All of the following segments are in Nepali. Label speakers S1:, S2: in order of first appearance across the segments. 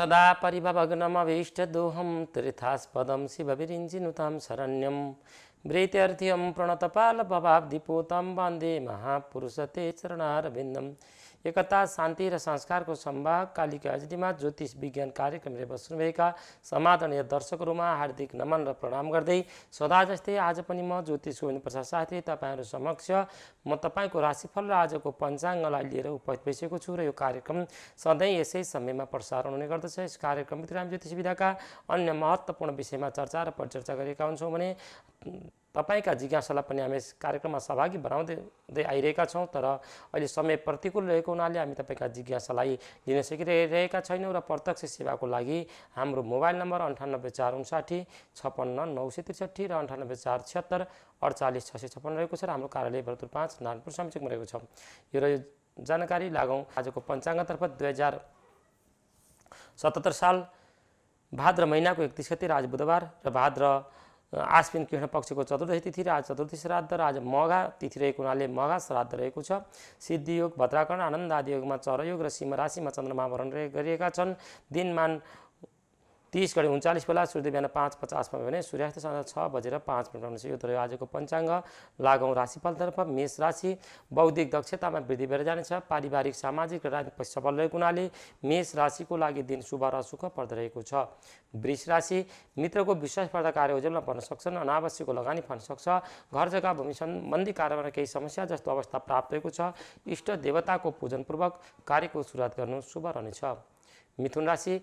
S1: सदा परिभवग्नमभीष्टदोहं शरण्यम शिवभिरिञ्जिनुतां प्रणतपाल प्रणतपालभवाब्धिपूतां वंदे महापुरुष ते शरणारविन्दम् एकता शान्ति र संस्कारको सम्भाग कालीका अजडीमा ज्योतिष विज्ञान कार्यक्रम बस्नुभएका समाधानीय दर्शकहरूमा हार्दिक नमन र प्रणाम गर्दै सदा जस्तै आज पनि म ज्योतिष गोविन्द प्रसाद साथी तपाईँहरू समक्ष म तपाईँको राशिफल र आजको पञ्चाङ्गलाई लिएर उपस्थित भइसकेको छु र यो कार्यक्रम सधैँ यसै समयमा प्रसारण हुने गर्दछ यस कार्यक्रमभित्र हामी ज्योतिष विधाका अन्य महत्त्वपूर्ण विषयमा चर्चा र परिचर्चा गरेका हुन्छौँ भने तपाईँका जिज्ञासालाई पनि हामी कार्यक्रममा सहभागी बनाउँदै हुँदै आइरहेका छौँ तर अहिले समय प्रतिकूल रहेको हुनाले हामी तपाईँका जिज्ञासालाई लिन सकिरहेका छैनौँ र प्रत्यक्ष सेवाको लागि हाम्रो मोबाइल नम्बर अन्ठानब्बे चार उन्साठी छप्पन्न नौ सय त्रिसठी र अन्ठानब्बे चार छिहत्तर अडचालिस छ सय छप्पन्न रहेको छ र हाम्रो कार्यालय भरतपुर पाँच नानपुर संयोगमा रहेको छ यो र जानकारी लागौँ आजको पञ्चाङ्गतर्फ दुई हजार सतहत्तर साल भाद्र महिनाको एकतिस गते आज बुधबार र भाद्र आश्विन कृष्ण पक्षको चतुर्दशी तिथि र आज चतुर्थी श्राद्ध र आज मघा तिथि रहेको हुनाले मघा श्राद्ध रहेको छ सिद्धियोग भद्राकरण आनन्द आदि आदियोगमा चरयोग र सिंह राशिमा चन्द्रमा भरण गरिएका छन् दिनमान तिस घडी उन्चालिस बेला सूर्य बिहान पाँच पचासमा भने सूर्यास्त साँझ छ बजेर पाँच मिनट हुनेछ यो तर आजको पञ्चाङ्ग लागौँ राशिफलतर्फ मेष राशि बौद्धिक दक्षतामा वृद्धि भएर जानेछ पारिवारिक सामाजिक र राजनीतिक सबल रहेको हुनाले मेष राशिको लागि दिन शुभ र सुख रहेको छ वृष राशि मित्रको विश्वास पर्दा कार्य उज्यालमा पर्न सक्छन् अनावश्यक लगानी फर्न सक्छ घर जग्गा भूमि सम्बन्धी कार्यमा केही समस्या जस्तो अवस्था प्राप्त रहेको छ इष्ट देवताको पूजनपूर्वक कार्यको सुरुवात गर्नु शुभ रहनेछ मिथुन राशि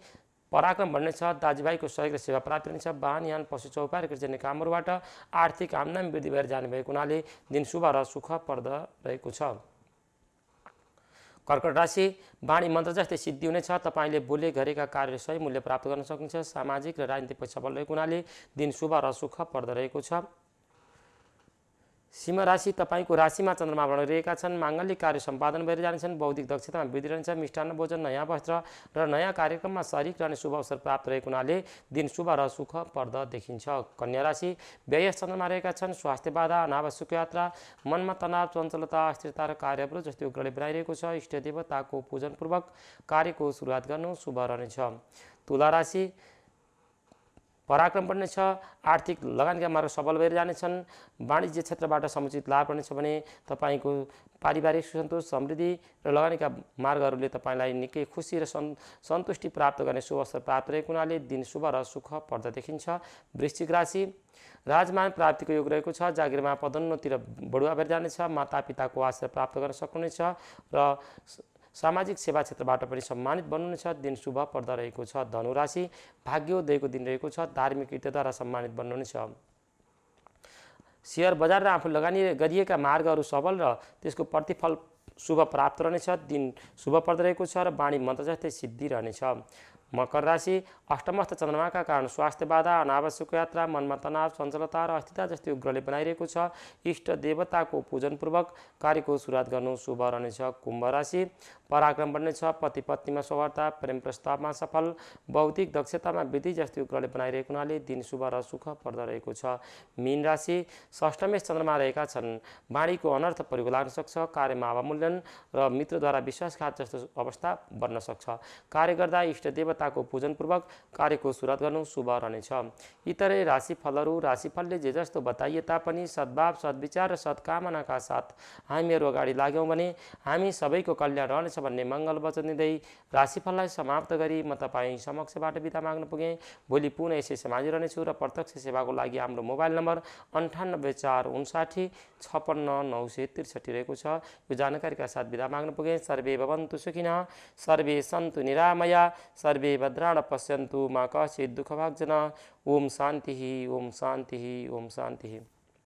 S1: पराक्रम भन्ने छ दाजुभाइको सहयोग र सेवा प्राप्त हुनेछ वाहन यान पशु र कृषि कामहरूबाट आर्थिक आम्दानी वृद्धि भएर जाने भएको हुनाले दिन शुभ र सुख पर्द रहेको छ कर्कट राशि वाणी मन्त्र जस्तै सिद्धि हुनेछ तपाईँले बोले गरेका कार्य सही मूल्य प्राप्त गर्न सक्नुहुन्छ सामाजिक र राजनीतिक पक्ष बल रहेको हुनाले दिन शुभ र सुख पर्दो रहेको छ सिंह राशि तपाईँको राशिमा चन्द्रमा भ्रमण रहेका छन् माङ्गलिक कार्य सम्पादन जानेछन् बौद्धिक दक्षतामा वृद्धि रहन्छ मिष्टान्न भोजन नयाँ वस्त्र र नयाँ कार्यक्रममा शारीरिक रहने शुभ अवसर प्राप्त रहेको हुनाले दिन शुभ र सुख पर्द देखिन्छ कन्या राशि व्यय चन्द्रमा रहेका छन् स्वास्थ्य बाधा अनावश्यक यात्रा मनमा तनाव चञ्चलता अस्थिरता र कार्यहरू जस्तै उग्रले बनाइरहेको छ इष्ट देवताको पूजनपूर्वक कार्यको सुरुवात गर्नु शुभ रहनेछ तुला राशि पराक्रम बढ्नेछ आर्थिक लगानीका मार्ग सबल भएर जानेछन् वाणिज्य क्षेत्रबाट समुचित लाभ पर्नेछ भने तपाईँको पारिवारिक सुसन्तोष समृद्धि र लगानीका मार्गहरूले तपाईँलाई निकै खुसी र सन् सन्तुष्टि प्राप्त गर्ने शुभ अवसर प्राप्त रहेको हुनाले दिन शुभ र सुख पर्दा देखिन्छ वृश्चिक राशि राजमान प्राप्तिको योग रहेको छ जागिरमा पदोन्नतिर बढुवा भएर जानेछ माता पिताको आश्रय प्राप्त गर्न सक्नुहुनेछ र सामाजिक सेवा क्षेत्रबाट पनि सम्मानित बन्नुहुनेछ दिन शुभ पर्द रहेको छ धनुराशि भाग्योदयको दिन रहेको छ धार्मिक युद्धद्वारा सम्मानित बन्नुहुनेछ सेयर बजार र आफू लगानी गरिएका मार्गहरू सबल र त्यसको प्रतिफल शुभ प्राप्त रहनेछ दिन शुभ पर्दो रहेको छ र वाणी मन्त्र जस्तै सिद्धि रहनेछ मकर राशि अष्टमस्थ चन्द्रमाका कारण स्वास्थ्य बाधा अनावश्यक यात्रा मनमा तनाव चञ्चलता र अस्थिरता जस्तै उग्रले बनाइरहेको छ इष्ट देवताको पूजनपूर्वक कार्यको सुरुवात गर्नु शुभ रहनेछ कुम्भ राशि पराक्रम बन्नेछ पति पत्नीमा सौहार्ता प्रेम प्रस्तावमा सफल बौद्धिक दक्षतामा वृद्धि जस्तै उग्रले बनाइरहेको हुनाले दिन शुभ र सुख रहेको छ मीन राशि षष्ठमेश चन्द्रमा रहेका छन् बाणीको अनर्थ प्रयोग लाग्न सक्छ कार्यमा अवमूल्यन र मित्रद्वारा विश्वासघात जस्तो अवस्था बन्न सक्छ कार्य गर्दा इष्ट देवताको पूजनपूर्वक कार्यको सुरुवात गर्नु शुभ रहनेछ यी तरै राशिफलहरू राशिफलले जे जस्तो बताइए तापनि सद्भाव सद्विचार र सद्कामनाका साथ हामीहरू अगाडि लाग्यौँ भने हामी सबैको कल्याण रहनेछ भन्ने मङ्गल वचन दिँदै राशिफललाई समाप्त गरी म तपाईँ समक्षबाट बिदा माग्न पुगेँ भोलि पुनः यसै समाजी रहनेछु र प्रत्यक्ष सेवाको लागि हाम्रो मोबाइल नम्बर अन्ठानब्बे चार उन्साठी छप्पन्न नौ सय त्रिसठी रहेको छ यो जानकारीका साथ बिदा माग्न पुगेँ सर्वे भवन्तु सुखिन सर्वे सन्तु निरामया सर्वे सर्वे भद्राण पश्यंतु मा काचित् दुःखभाग्जना ओम शांति ओम शांति ओम शांति